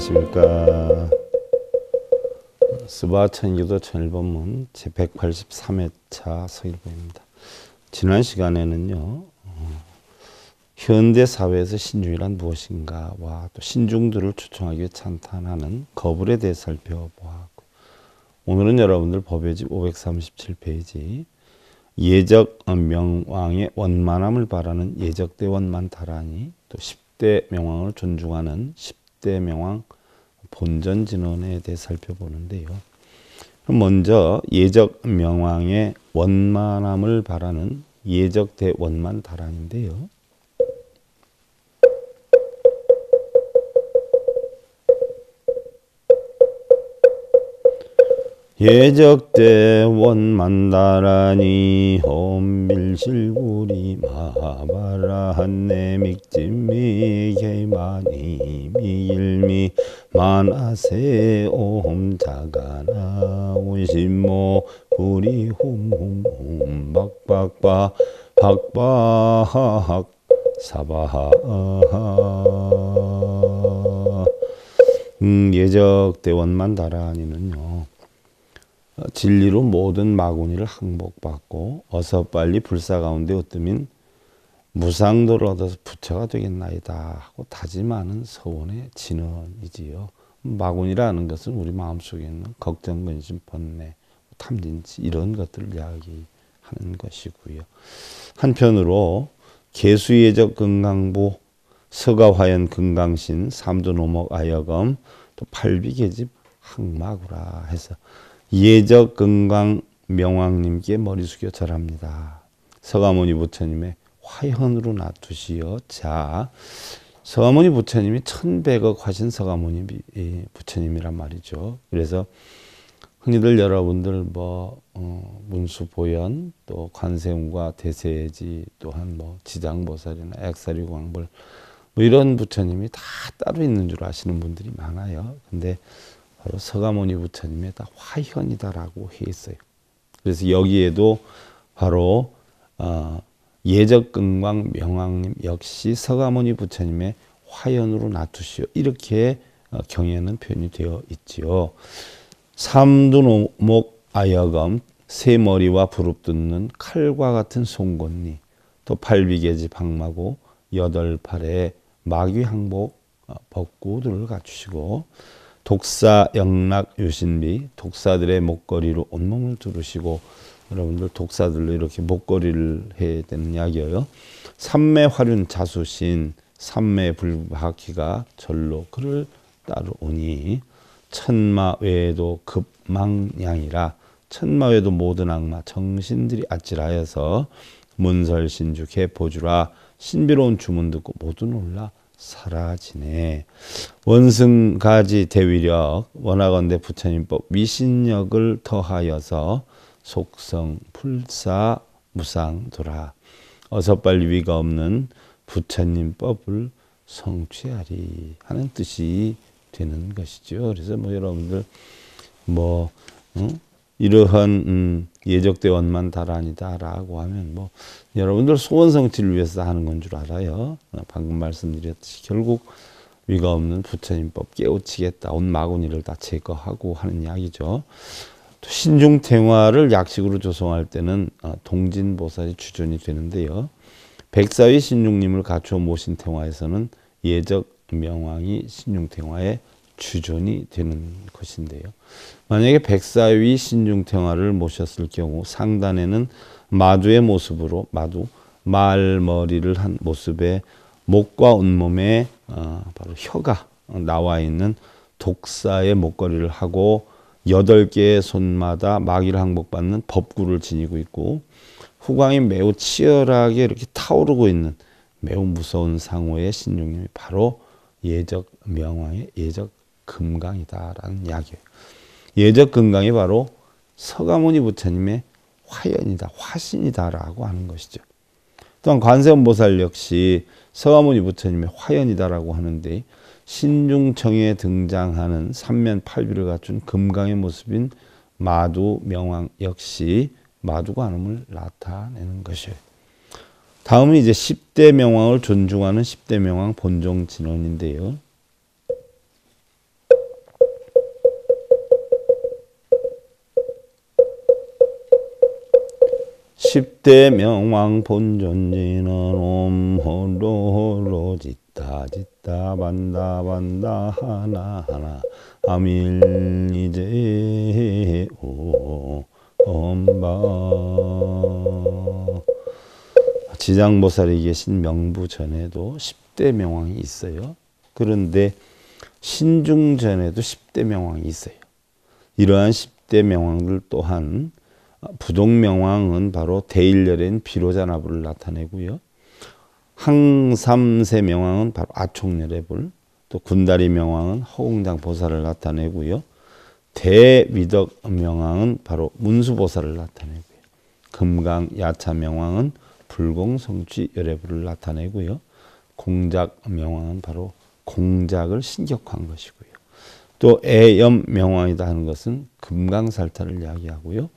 안녕하십니까 스바천기도 천일본문 제183회차 서일보입니다 지난 시간에는요 어, 현대사회에서 신중이란 무엇인가와 또 신중들을 초청하기 위해 찬탄하는 거불에 대해 살펴보았고 오늘은 여러분들 법요집 537페이지 예적 명왕의 원만함을 바라는 예적대 원만 타라니 또 10대 명왕을 존중하는 10 10대 명왕 본전 진원에 대해 살펴보는데요. 먼저 예적 명왕의 원만함을 바라는 예적 대원만 다란인데요. 예적대 원만다라니 홈밀실구리 마바라 한내 믹지미 개만이 미일미 만아세 오홈자가나 우신모 구리 홈홈홈 박박바 박박 사바하 아, 음, 예적 대원만다라니는요. 진리로 모든 마구니를 항복받고 어서 빨리 불사 가운데 어뜸인 무상도를 얻어서 부처가 되겠나이다 하고 다짐하는 서원의 진언이지요. 마구니라는 것은 우리 마음속에 있는 걱정, 근심, 번뇌, 뭐 탐진치 이런 것들을 이야기하는 것이고요. 한편으로 개수예적 건강부 서가화연 금강신, 삼두노목 아여검, 또 팔비계집 항마구라 해서 예적 건강 명왕님께 머리 숙여 절합니다. 서가모니 부처님의 화현으로 놔두시어 자 서가모니 부처님이 1 1억 하신 서가모니 부처님이란 말이죠. 그래서 흔히들 여러분들 뭐 어, 문수보현 또 관세음과 대세지 또한 뭐 지장보살이나 액사리 광불 뭐 이런 부처님이 다 따로 있는 줄 아시는 분들이 많아요. 근데 바로 서가모니 부처님의 다 화현이다라고 해 있어요. 그래서 여기에도 바로 어, 아, 예적금광 명왕님 역시 서가모니 부처님의 화연으로 놔두시오. 이렇게 어, 경에는 표현이 되어 있지요. 삼두노목 아여검 새머리와 부릅뜯는 칼과 같은 송곳니 또 팔비계지 방마고 여덟 팔에 마귀 항복 어, 법구들을 갖추시고 독사 영락 유신비 독사들의 목걸이로 온몸을 두르시고 여러분들 독사들로 이렇게 목걸이를 해야 되는 약이에요. 삼매 화륜 자수신 삼매 불박기가 절로 그를 따르오니 천마 외에도 급망양이라 천마 외에도 모든 악마 정신들이 아찔하여서 문설신주 개보주라 신비로운 주문 듣고 모두 놀라 사라지네. 원승 가지 대위력 원하건대 부처님법 미신력을 더하여서 속성 풀사 무상 도라 어서 빨리 위가 없는 부처님법을 성취하리 하는 뜻이 되는 것이죠. 그래서 뭐 여러분들 뭐 응? 이러한 음, 예적대원만 달아니다 라고 하면 뭐 여러분들 소원성취를 위해서 하는 건 줄 알아요. 방금 말씀드렸듯이 결국 위가 없는 부처님법 깨우치겠다. 온 마구니를 다 제거하고 하는 이야기죠. 또 신중탱화를 약식으로 조성할 때는 아, 동진보살이 주전이 되는데요. 백사위 신중님을 갖추어 모신 탱화에서는 예적 명왕이 신중탱화의 주전이 되는 것인데요. 만약에 백사위 신중태화를 모셨을 경우 상단에는 마두의 모습으로 마두 말머리를 한 모습의 목과 온몸에 어, 바로 혀가 나와 있는 독사의 목걸이를 하고 여덟 개의 손마다 마귀를 항복받는 법구를 지니고 있고 후광이 매우 치열하게 이렇게 타오르고 있는 매우 무서운 상호의 신용님이 바로 예적 명왕의 예적 금강이다라는 이야기예요. 예적 금강이 바로 서가모니 부처님의 화연이다, 화신이다라고 하는 것이죠. 또한 관세음보살 역시 서가모니 부처님의 화연이다라고 하는데 신중청에 등장하는 삼면팔비를 갖춘 금강의 모습인 마두 명왕 역시 마두관음을 나타내는 것이에요. 다음은 이제 10대 명왕을 존중하는 10대 명왕 본종 진원인데요. 십대 명왕 본전지는 옴홀로 로 짓다 짓다 반다 반다 하나 하나 아밀 이제 오 엄바 지장보살이 계신 명부전에도 십대 명왕이 있어요. 그런데 신중전에도 십대 명왕이 있어요. 이러한 십대 명왕들 또한 부동명왕은 바로 대일열인 비로자나불을 나타내고요. 항삼세 명왕은 바로 아총열의 불, 또 군다리 명왕은 허공장 보살을 나타내고요. 대미덕 명왕은 바로 문수보살을 나타내고요. 금강 야차 명왕은 불공성취 열애불을 나타내고요. 공작 명왕은 바로 공작을 신격한 것이고요. 또 애염 명왕이다 하는 것은 금강살타를 이야기하고요.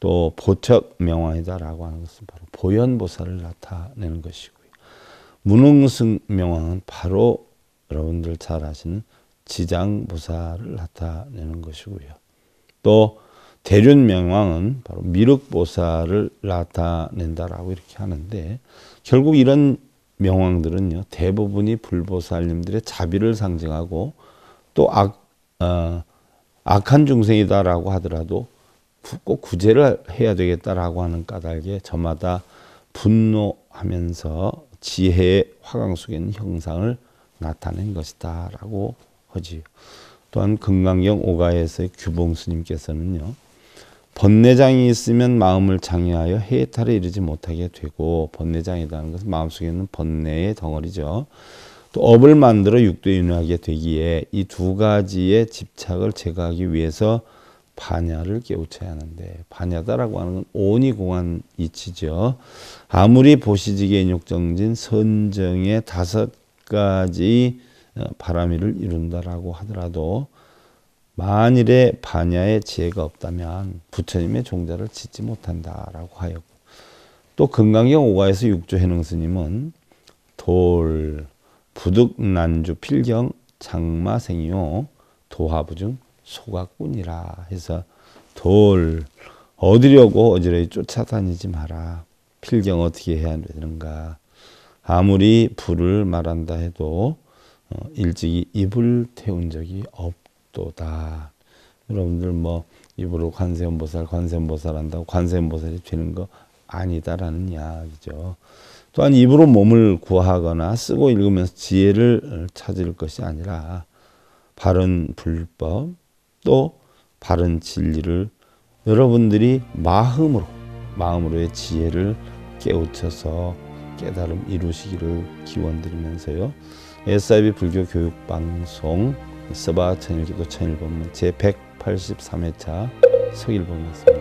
또 보척 명왕이다라고 하는 것은 바로 보현보사를 나타내는 것이고요. 무능승 명왕은 바로 여러분들 잘 아시는 지장보사를 나타내는 것이고요. 또 대륜명왕은 바로 미륵보사를 나타낸다라고 이렇게 하는데 결국 이런 명왕들은요 대부분이 불보살님들의 자비를 상징하고 또 악, 어, 악한 중생이다라고 하더라도 꼭 구제를 해야 되겠다라고 하는 까닭에 저마다 분노하면서 지혜의 화강 속에 있는 형상을 나타낸 것이다라고 하지요. 또한 금강경 오가에서의 규봉스님께서는요. 번뇌장이 있으면 마음을 장애하여 해탈에 이르지 못하게 되고 번뇌장이라는 것은 마음속에 있는 번뇌의 덩어리죠. 또 업을 만들어 육도에 윤회하게 되기에 이 두 가지의 집착을 제거하기 위해서 반야를 깨우쳐야 하는데 반야다라고 하는 건 온이 공한 이치죠. 아무리 보시지게 인욕정진 선정의 다섯 가지 어, 바람이를 이룬다라고 하더라도 만일에 반야의 지혜가 없다면 부처님의 종자를 짓지 못한다라고 하였고 또 금강경 오가에서 육조 해능스님은 돌, 부득난주 필경, 장마생이요, 도화부중, 소각꾼이라 해서 돌 얻으려고 어지러이 쫓아다니지 마라. 필경 어떻게 해야 되는가. 아무리 불을 말한다 해도 어, 일찍이 입을 태운 적이 없도다. 여러분들 뭐 입으로 관세음보살 관세음보살 한다고 관세음보살이 되는 거 아니다라는 이야기죠. 또한 입으로 몸을 구하거나 쓰고 읽으면서 지혜를 찾을 것이 아니라 바른 불법, 또 바른 진리를 여러분들이 마음으로 마음으로의 지혜를 깨우쳐서 깨달음 이루시기를 기원드리면서요. SIB 불교 교육 방송 스바 천일기도 천일본문 제 183회차 서일본 말씀